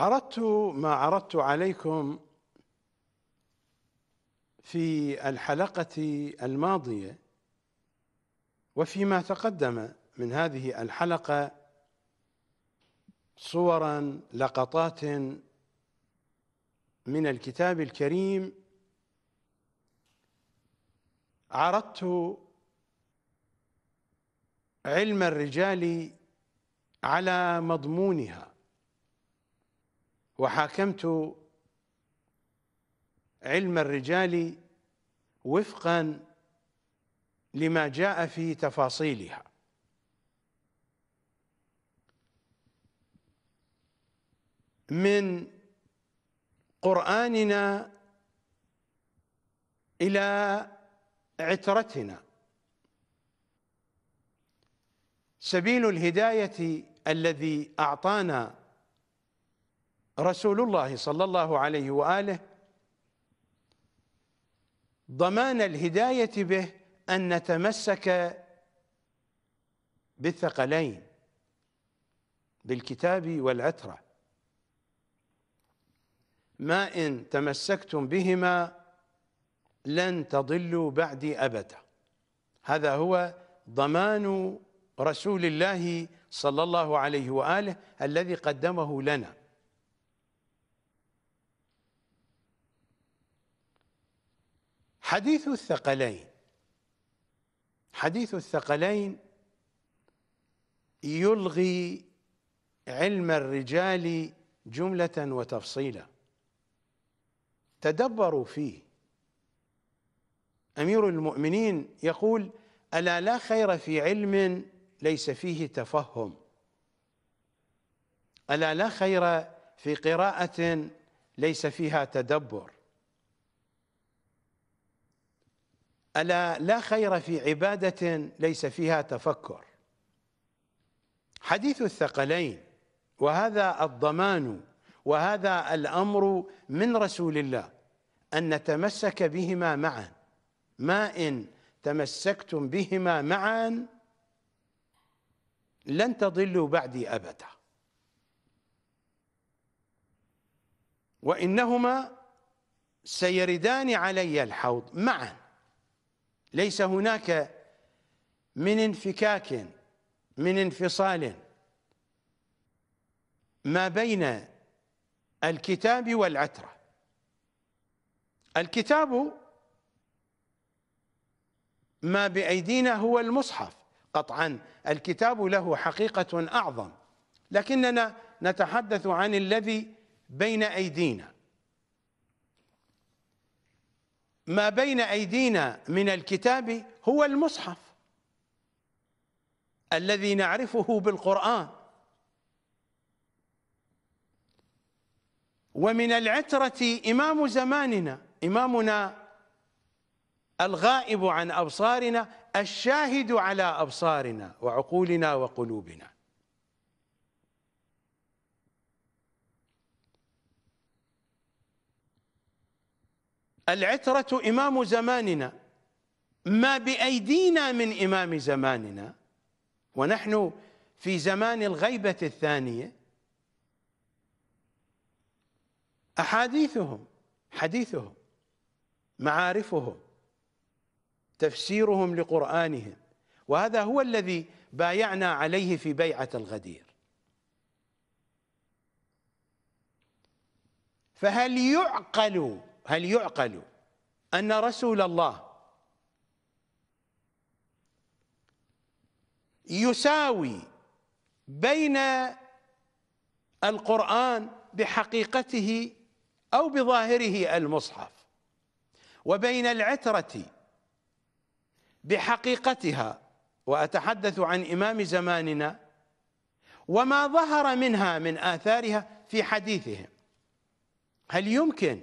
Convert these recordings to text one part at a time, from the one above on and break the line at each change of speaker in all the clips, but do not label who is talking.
عرضت ما عرضت عليكم في الحلقة الماضية وفيما تقدم من هذه الحلقة صورا لقطات من الكتاب الكريم عرضت علم الرجال على مضمونها وحاكمت علم الرجال وفقا لما جاء في تفاصيلها من قرآننا إلى عترتنا سبيل الهداية الذي أعطانا رسول الله صلى الله عليه وآله ضمان الهداية به أن نتمسك بالثقلين بالكتاب والعترة ما إن تمسكتم بهما لن تضلوا بعدي أبدا هذا هو ضمان رسول الله صلى الله عليه وآله الذي قدمه لنا حديث الثقلين حديث الثقلين يلغي علم الرجال جملة وتفصيلا تدبروا فيه أمير المؤمنين يقول ألا لا خير في علم ليس فيه تفهم ألا لا خير في قراءة ليس فيها تدبر ألا لا خير في عبادة ليس فيها تفكر حديث الثقلين وهذا الضمان وهذا الأمر من رسول الله أن نتمسك بهما معا ما إن تمسكتم بهما معا لن تضلوا بعدي أبدا وإنهما سيردان علي الحوض معا ليس هناك من انفكاك من انفصال ما بين الكتاب والعترة الكتاب ما بأيدينا هو المصحف قطعا الكتاب له حقيقة أعظم لكننا نتحدث عن الذي بين أيدينا ما بين أيدينا من الكتاب هو المصحف الذي نعرفه بالقرآن ومن العترة إمام زماننا إمامنا الغائب عن أبصارنا الشاهد على أبصارنا وعقولنا وقلوبنا العترة إمام زماننا ما بأيدينا من إمام زماننا ونحن في زمان الغيبة الثانية أحاديثهم حديثهم معارفهم تفسيرهم لقرآنهم وهذا هو الذي بايعنا عليه في بيعة الغدير فهل يعقل هل يعقل أن رسول الله يساوي بين القرآن بحقيقته أو بظاهره المصحف وبين العترة بحقيقتها وأتحدث عن إمام زماننا وما ظهر منها من آثارها في حديثهم هل يمكن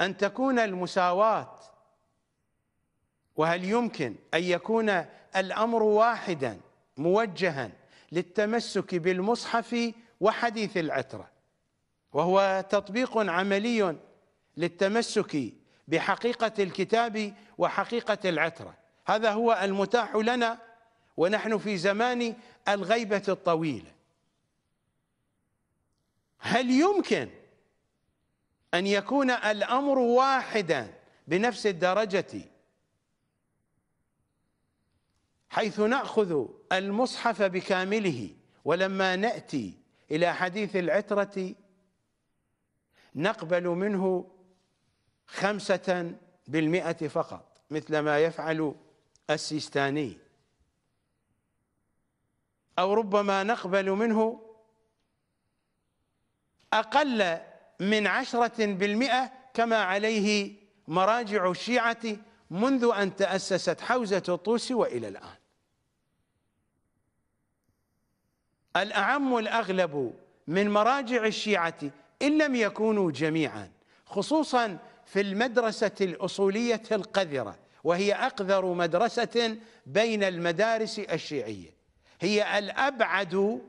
أن تكون المساواة وهل يمكن أن يكون الأمر واحدا موجها للتمسك بالمصحف وحديث العترة وهو تطبيق عملي للتمسك بحقيقة الكتاب وحقيقة العترة هذا هو المتاح لنا ونحن في زمان الغيبة الطويلة هل يمكن أن يكون الأمر واحدا بنفس الدرجة حيث نأخذ المصحف بكامله ولما نأتي إلى حديث العترة نقبل منه خمسة بالمئة فقط مثل ما يفعل السيستاني أو ربما نقبل منه أقل من عشرة بالمئة كما عليه مراجع الشيعة منذ أن تأسست حوزة الطوسي وإلى الآن الأعم الأغلب من مراجع الشيعة إن لم يكونوا جميعا خصوصا في المدرسة الأصولية القذرة وهي أقذر مدرسة بين المدارس الشيعية هي الأبعد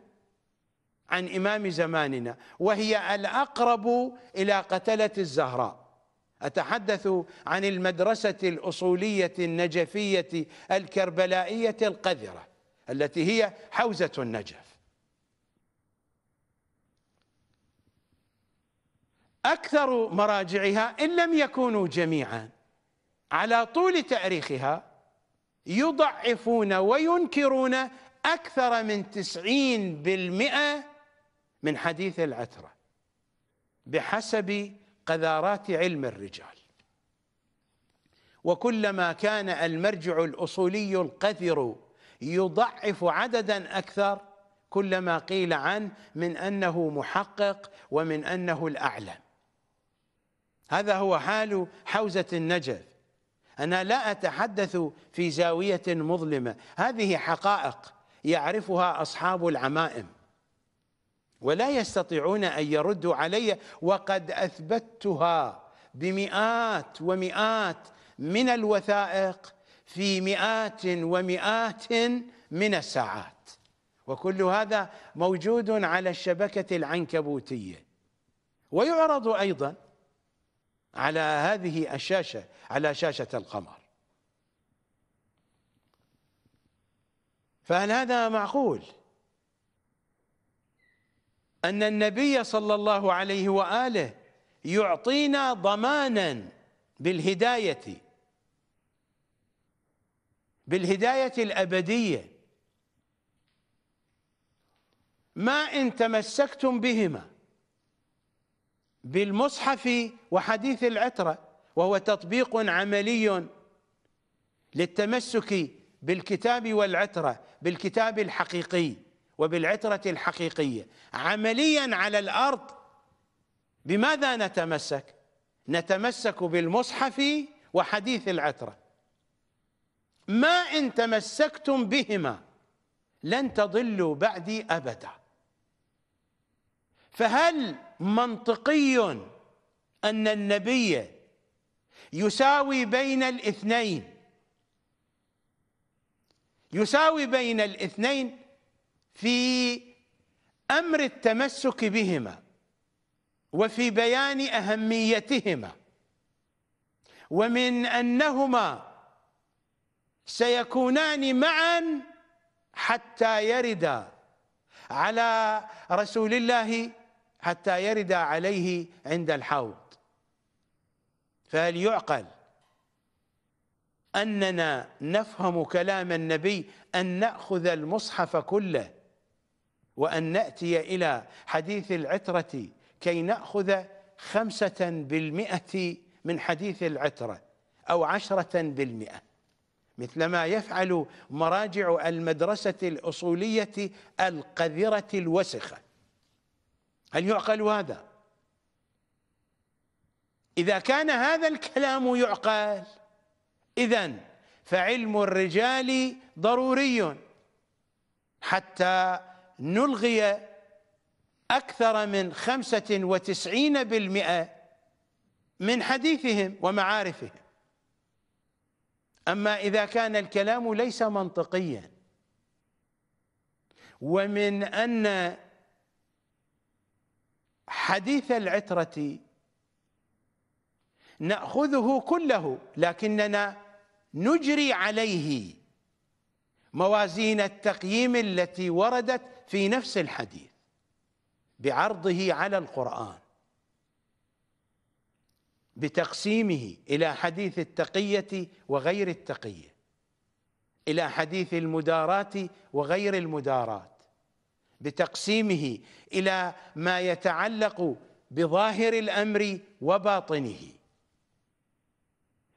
عن إمام زماننا وهي الأقرب إلى قتلة الزهراء أتحدث عن المدرسة الأصولية النجفية الكربلائية القذرة التي هي حوزة النجف أكثر مراجعها إن لم يكونوا جميعا على طول تاريخها يضعفون وينكرون أكثر من تسعين بالمئة من حديث العترة بحسب قذارات علم الرجال وكلما كان المرجع الأصولي القذر يضعف عددا أكثر كلما قيل عنه من أنه محقق ومن أنه الأعلى هذا هو حال حوزة النجف أنا لا أتحدث في زاوية مظلمة هذه حقائق يعرفها أصحاب العمائم ولا يستطيعون أن يردوا علي وقد أثبتها بمئات ومئات من الوثائق في مئات ومئات من الساعات وكل هذا موجود على الشبكة العنكبوتية ويعرض أيضا على هذه الشاشة على شاشة القمر فهل هذا معقول؟ أن النبي صلى الله عليه وآله يعطينا ضمانا بالهداية بالهداية الأبدية ما إن تمسكتم بهما بالمصحف وحديث العترة وهو تطبيق عملي للتمسك بالكتاب والعترة بالكتاب الحقيقي وبالعترة الحقيقية عمليا على الأرض بماذا نتمسك نتمسك بالمصحف وحديث العترة ما إن تمسكتم بهما لن تضلوا بعدي أبدا فهل منطقي أن النبي يساوي بين الاثنين يساوي بين الاثنين في امر التمسك بهما وفي بيان اهميتهما ومن انهما سيكونان معا حتى يردا على رسول الله حتى يردا عليه عند الحوض فهل يعقل اننا نفهم كلام النبي ان ناخذ المصحف كله وأن نأتي إلى حديث العترة كي نأخذ خمسة بالمئة من حديث العترة أو عشرة بالمئة مثلما يفعل مراجع المدرسة الأصولية القذرة الوسخة هل يعقل هذا؟ إذا كان هذا الكلام يعقل إذا فعلم الرجال ضروري حتى نلغي أكثر من خمسة وتسعين بالمئة من حديثهم ومعارفهم أما إذا كان الكلام ليس منطقيا ومن أن حديث العترة نأخذه كله لكننا نجري عليه موازين التقييم التي وردت في نفس الحديث بعرضه على القرآن بتقسيمه إلى حديث التقية وغير التقية إلى حديث المدارات وغير المدارات بتقسيمه إلى ما يتعلق بظاهر الأمر وباطنه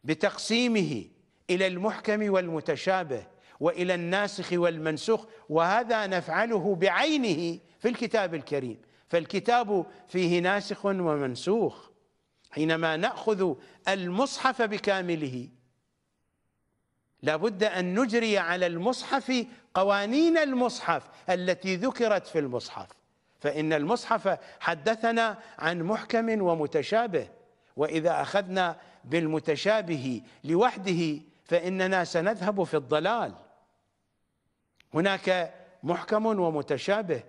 بتقسيمه إلى المحكم والمتشابه والى الناسخ والمنسوخ وهذا نفعله بعينه في الكتاب الكريم فالكتاب فيه ناسخ ومنسوخ حينما ناخذ المصحف بكامله لابد ان نجري على المصحف قوانين المصحف التي ذكرت في المصحف فان المصحف حدثنا عن محكم ومتشابه واذا اخذنا بالمتشابه لوحده فاننا سنذهب في الضلال هناك محكم ومتشابه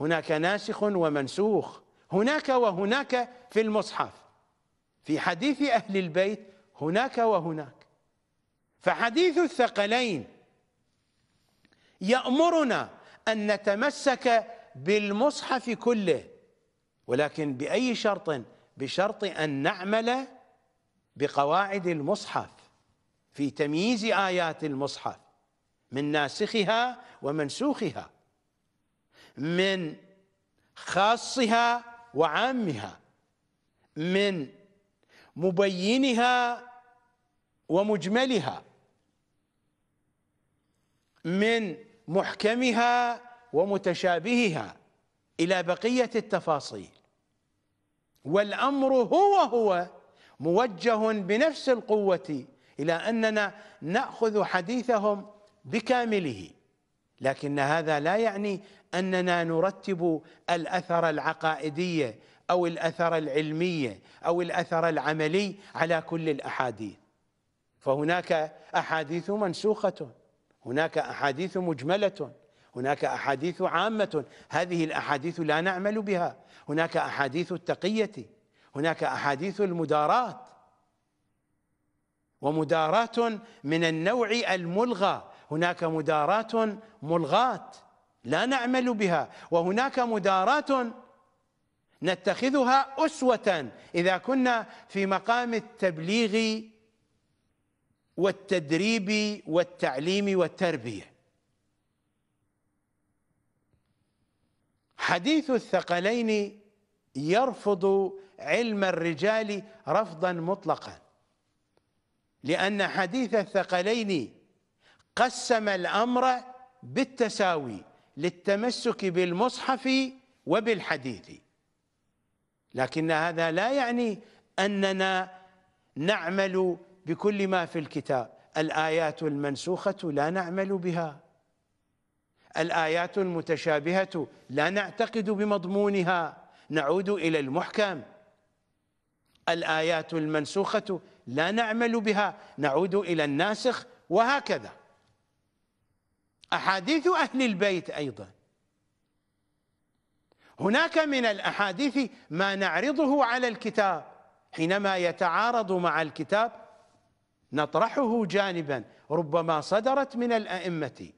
هناك ناسخ ومنسوخ هناك وهناك في المصحف في حديث أهل البيت هناك وهناك فحديث الثقلين يأمرنا أن نتمسك بالمصحف كله ولكن بأي شرط بشرط أن نعمل بقواعد المصحف في تمييز آيات المصحف من ناسخها ومنسوخها من خاصها وعامها من مبينها ومجملها من محكمها ومتشابهها الى بقيه التفاصيل والامر هو هو موجه بنفس القوه الى اننا ناخذ حديثهم بكامله لكن هذا لا يعني اننا نرتب الاثر العقائدي او الاثر العلمي او الاثر العملي على كل الاحاديث فهناك احاديث منسوخه هناك احاديث مجمله هناك احاديث عامه هذه الاحاديث لا نعمل بها هناك احاديث التقيه هناك احاديث المدارات ومدارات من النوع الملغى هناك مدارات ملغاة لا نعمل بها وهناك مدارات نتخذها أسوة إذا كنا في مقام التبليغ والتدريب والتعليم والتربية حديث الثقلين يرفض علم الرجال رفضا مطلقا لأن حديث الثقلين قسم الامر بالتساوي للتمسك بالمصحف وبالحديث لكن هذا لا يعني اننا نعمل بكل ما في الكتاب الايات المنسوخه لا نعمل بها الايات المتشابهه لا نعتقد بمضمونها نعود الى المحكم الايات المنسوخه لا نعمل بها نعود الى الناسخ وهكذا أحاديث أهل البيت أيضا هناك من الأحاديث ما نعرضه على الكتاب حينما يتعارض مع الكتاب نطرحه جانبا ربما صدرت من الأئمة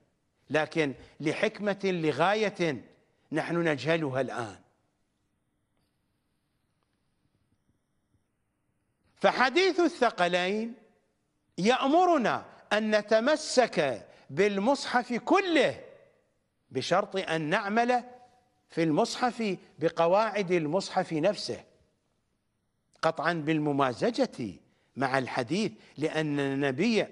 لكن لحكمة لغاية نحن نجهلها الآن فحديث الثقلين يأمرنا أن نتمسك بالمصحف كله بشرط أن نعمل في المصحف بقواعد المصحف نفسه قطعا بالممازجة مع الحديث لأن النبي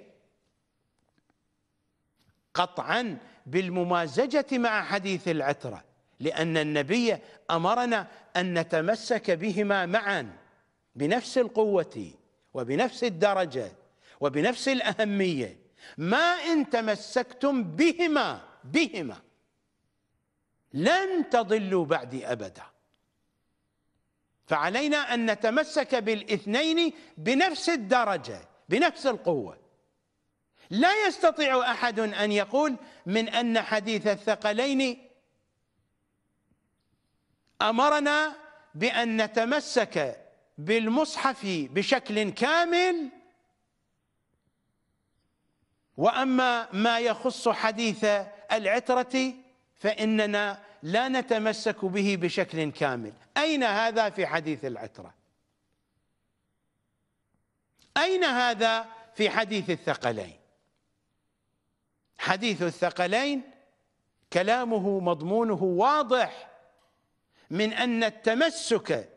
قطعا بالممازجة مع حديث العترة لأن النبي أمرنا أن نتمسك بهما معا بنفس القوة وبنفس الدرجة وبنفس الأهمية ما إن تمسكتم بهما بهما لن تضلوا بعدي أبدا فعلينا أن نتمسك بالاثنين بنفس الدرجة بنفس القوة لا يستطيع أحد أن يقول من أن حديث الثقلين أمرنا بأن نتمسك بالمصحف بشكل كامل واما ما يخص حديث العتره فاننا لا نتمسك به بشكل كامل اين هذا في حديث العتره اين هذا في حديث الثقلين حديث الثقلين كلامه مضمونه واضح من ان التمسك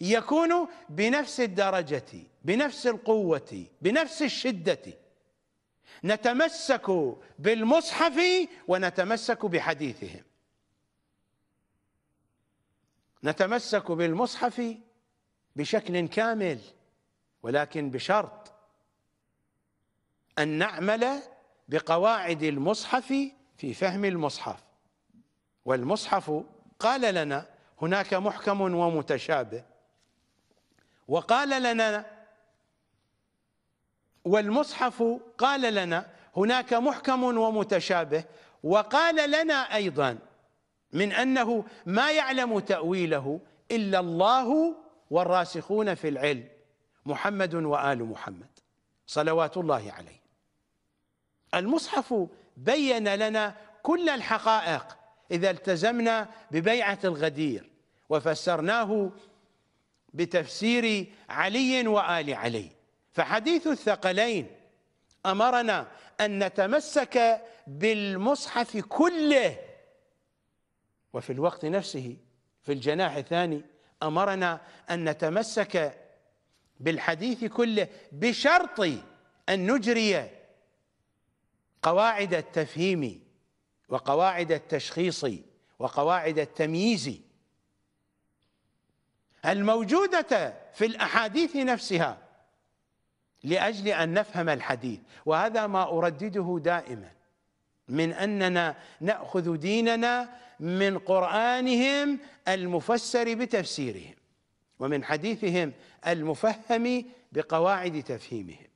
يكون بنفس الدرجه بنفس القوه بنفس الشده نتمسك بالمصحف ونتمسك بحديثهم نتمسك بالمصحف بشكل كامل ولكن بشرط ان نعمل بقواعد المصحف في فهم المصحف والمصحف قال لنا هناك محكم ومتشابه وقال لنا والمصحف قال لنا هناك محكم ومتشابه وقال لنا ايضا من انه ما يعلم تاويله الا الله والراسخون في العلم محمد وال محمد صلوات الله عليه المصحف بين لنا كل الحقائق اذا التزمنا ببيعه الغدير وفسرناه بتفسير علي وال علي فحديث الثقلين امرنا ان نتمسك بالمصحف كله وفي الوقت نفسه في الجناح الثاني امرنا ان نتمسك بالحديث كله بشرط ان نجري قواعد التفهيم وقواعد التشخيص وقواعد التمييز الموجوده في الاحاديث نفسها لاجل ان نفهم الحديث وهذا ما اردده دائما من اننا ناخذ ديننا من قرانهم المفسر بتفسيرهم ومن حديثهم المفهم بقواعد تفهيمهم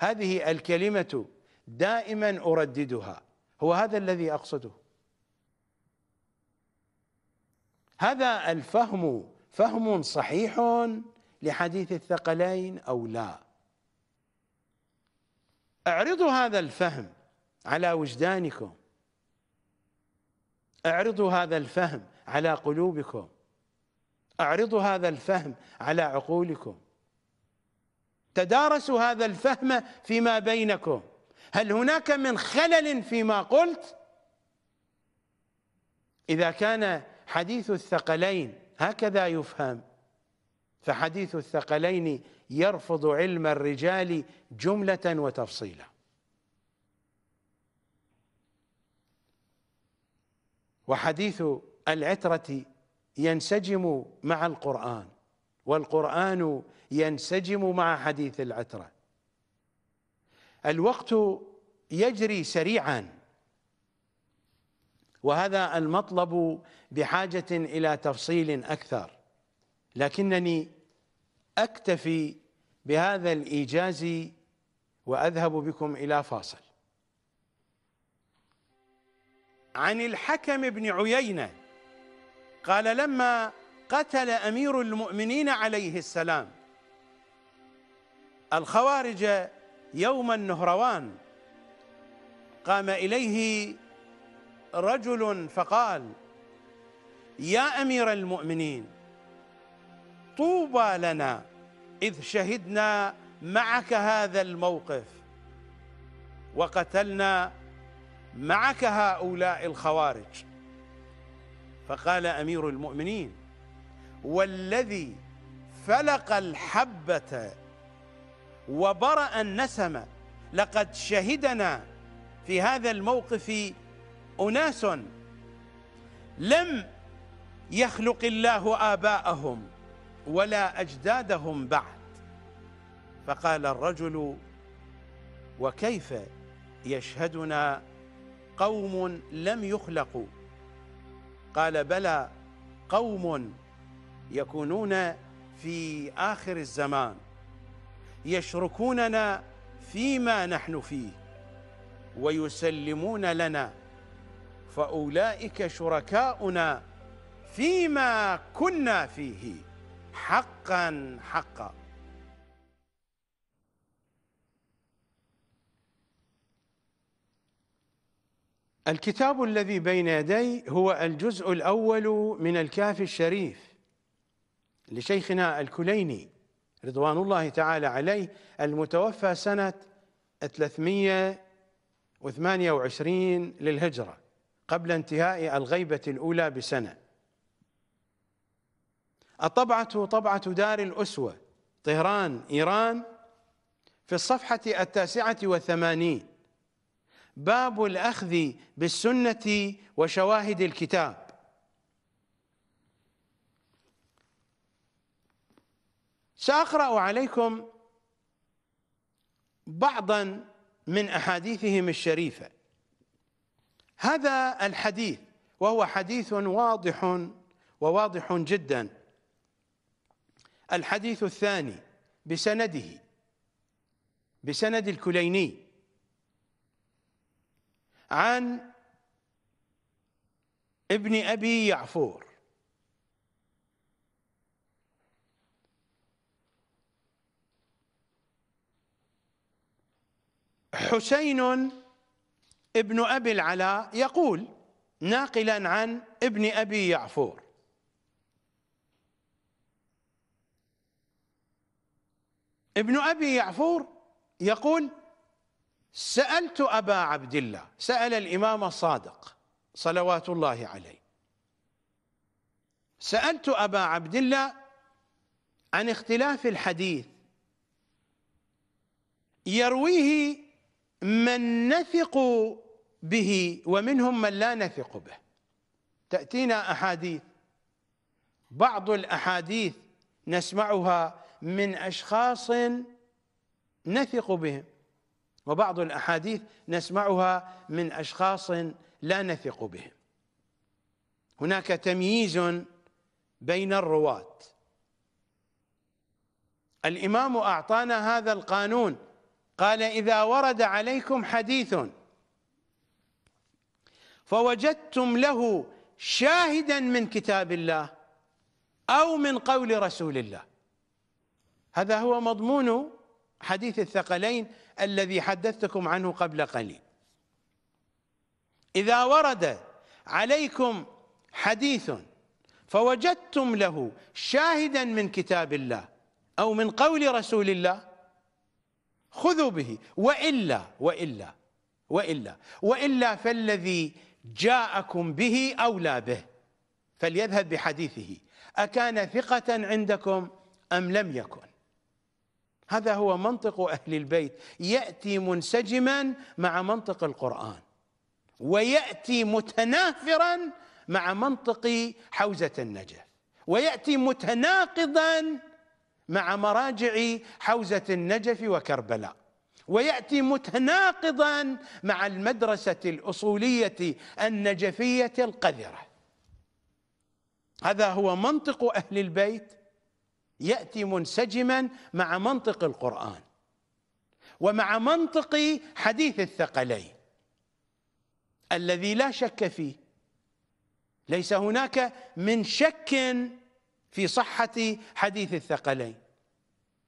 هذه الكلمه دائما ارددها هو هذا الذي اقصده هذا الفهم فهم صحيح لحديث الثقلين او لا اعرضوا هذا الفهم على وجدانكم اعرضوا هذا الفهم على قلوبكم اعرضوا هذا الفهم على عقولكم تدارسوا هذا الفهم فيما بينكم هل هناك من خلل فيما قلت اذا كان حديث الثقلين هكذا يفهم فحديث الثقلين يرفض علم الرجال جملة وتفصيلا وحديث العترة ينسجم مع القرآن والقرآن ينسجم مع حديث العترة الوقت يجري سريعا وهذا المطلب بحاجة إلى تفصيل أكثر لكنني أكتفي بهذا الإيجاز وأذهب بكم إلى فاصل عن الحكم بن عيينة قال لما قتل أمير المؤمنين عليه السلام الخوارج يوم النهروان قام إليه رجل فقال يا أمير المؤمنين طوبى لنا إذ شهدنا معك هذا الموقف وقتلنا معك هؤلاء الخوارج فقال أمير المؤمنين والذي فلق الحبة وبرأ النسمة لقد شهدنا في هذا الموقف أناس لم يخلق الله آباءهم ولا اجدادهم بعد فقال الرجل وكيف يشهدنا قوم لم يخلقوا قال بلى قوم يكونون في اخر الزمان يشركوننا فيما نحن فيه ويسلمون لنا فاولئك شركاؤنا فيما كنا فيه حقا حقا الكتاب الذي بين يدي هو الجزء الأول من الكافي الشريف لشيخنا الكليني رضوان الله تعالى عليه المتوفى سنة 328 للهجرة قبل انتهاء الغيبة الأولى بسنة الطبعة طبعة دار الأسوة طهران إيران في الصفحة التاسعة والثمانين باب الأخذ بالسنة وشواهد الكتاب سأقرأ عليكم بعضا من أحاديثهم الشريفة هذا الحديث وهو حديث واضح وواضح جداً الحديث الثاني بسنده بسند الكليني عن ابن أبي يعفور حسين ابن أبي العلاء يقول ناقلا عن ابن أبي يعفور ابن أبي يعفور يقول سألت أبا عبد الله سأل الإمام الصادق صلوات الله عليه سألت أبا عبد الله عن اختلاف الحديث يرويه من نثق به ومنهم من لا نثق به تأتينا أحاديث بعض الأحاديث نسمعها من أشخاص نثق بهم وبعض الأحاديث نسمعها من أشخاص لا نثق بهم هناك تمييز بين الرواة الإمام أعطانا هذا القانون قال إذا ورد عليكم حديث فوجدتم له شاهدا من كتاب الله أو من قول رسول الله هذا هو مضمون حديث الثقلين الذي حدثتكم عنه قبل قليل إذا ورد عليكم حديث فوجدتم له شاهدا من كتاب الله أو من قول رسول الله خذوا به وإلا وإلا وإلا وإلا فالذي جاءكم به أولى به فليذهب بحديثه أكان ثقة عندكم أم لم يكن هذا هو منطق أهل البيت يأتي منسجما مع منطق القرآن ويأتي متنافرا مع منطق حوزة النجف ويأتي متناقضا مع مراجع حوزة النجف وكربلاء ويأتي متناقضا مع المدرسة الأصولية النجفية القذرة هذا هو منطق أهل البيت ياتي منسجما مع منطق القران ومع منطق حديث الثقلين الذي لا شك فيه ليس هناك من شك في صحه حديث الثقلين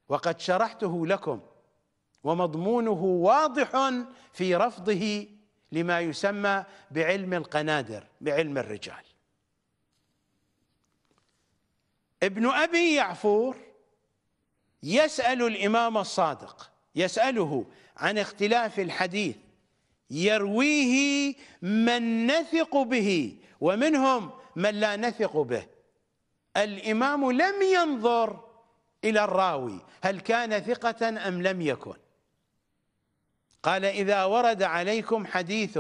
وقد شرحته لكم ومضمونه واضح في رفضه لما يسمى بعلم القنادر بعلم الرجال ابن أبي يعفور يسأل الإمام الصادق يسأله عن اختلاف الحديث يرويه من نثق به ومنهم من لا نثق به الإمام لم ينظر إلى الراوي هل كان ثقة أم لم يكن قال إذا ورد عليكم حديث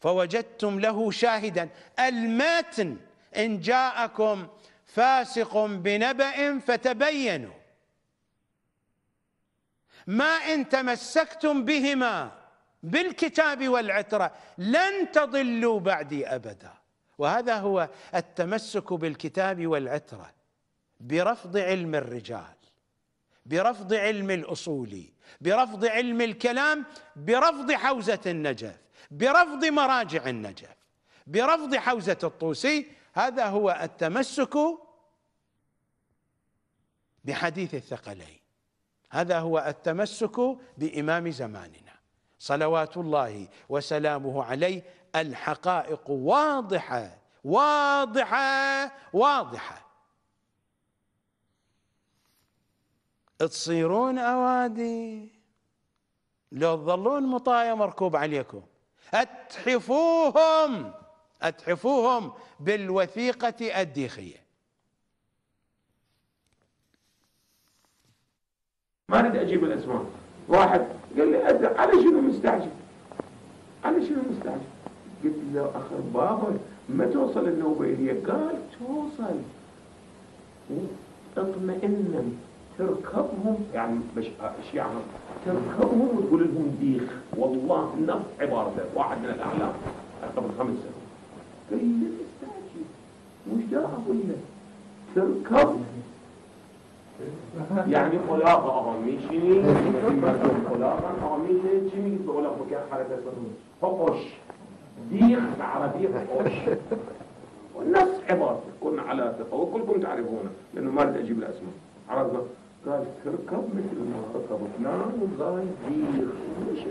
فوجدتم له شاهدا المتن إن جاءكم فاسق بنبأ فتبينوا ما إن تمسكتم بهما بالكتاب والعترة لن تضلوا بعدي أبدا وهذا هو التمسك بالكتاب والعترة برفض علم الرجال برفض علم الأصول برفض علم الكلام برفض حوزة النجف برفض مراجع النجف برفض حوزة الطوسي هذا هو التمسك بحديث الثقلين هذا هو التمسك بإمام زماننا صلوات الله وسلامه عليه الحقائق واضحة واضحة واضحة تصيرون أوادي لو تظلون مطايا مركوب عليكم أتحفوهم أتحفوهم بالوثيقة الديخية ما اريد اجيب الاسماء واحد قال لي ازرق على شنو مستعجل على شنو مستعجل قلت له اخر بابا ما توصل النوبه الي قال توصل اطمئن تركبهم يعني مش يعني تركبهم وتقول لهم ديخ والله نفس عبارته واحد من الاعلام قبل خمس سنوات قال لي مستعجل وش دا اقول له تركبهم یعنی خلاق آقا میشینی مردم خلاقا آقا میشینی چی میگید به خلاق بکر حرکت فقش ديخ عربي فقش والناس عبارة كنا على ثقة وكلكم تعرفونه لأنه ما رد أجيب الأسماء عرفنا قال تركب مثل ما ركب وظاهر وقال ديخ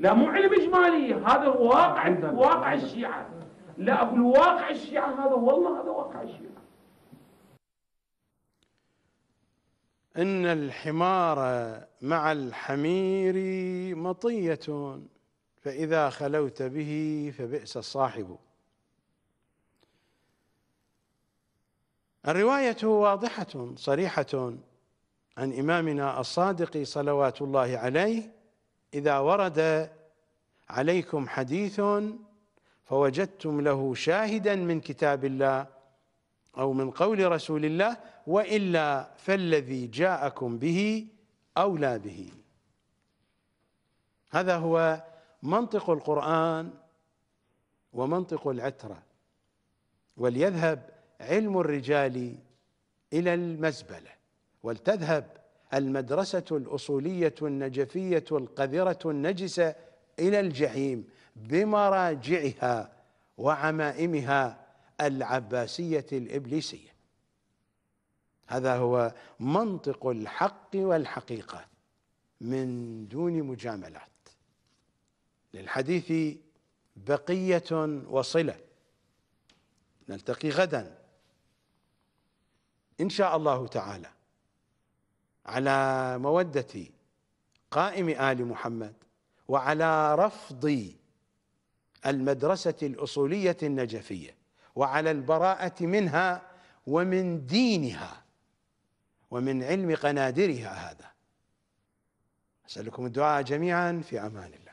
لا مو علم إجمالي هذا واقع واقع الشيعة لا أقول واقع الشيعة هذا والله هذا واقع الشيعة إن الحمار مع الحمير مطية فإذا خلوت به فبئس الصاحب الرواية واضحة صريحة عن إمامنا الصادق صلوات الله عليه إذا ورد عليكم حديث فوجدتم له شاهدا من كتاب الله أو من قول رسول الله وإلا فالذي جاءكم به أولى به هذا هو منطق القرآن ومنطق العترة وليذهب علم الرجال إلى المزبلة ولتذهب المدرسة الأصولية النجفية القذرة النجسة إلى الجحيم بمراجعها وعمائمها العباسية الإبليسية هذا هو منطق الحق والحقيقة من دون مجاملات للحديث بقية وصلة نلتقي غدا إن شاء الله تعالى على مودة قائم آل محمد وعلى رفض المدرسة الأصولية النجفية وعلى البراءة منها ومن دينها ومن علم قنادرها هذا أسألكم الدعاء جميعا في أمان الله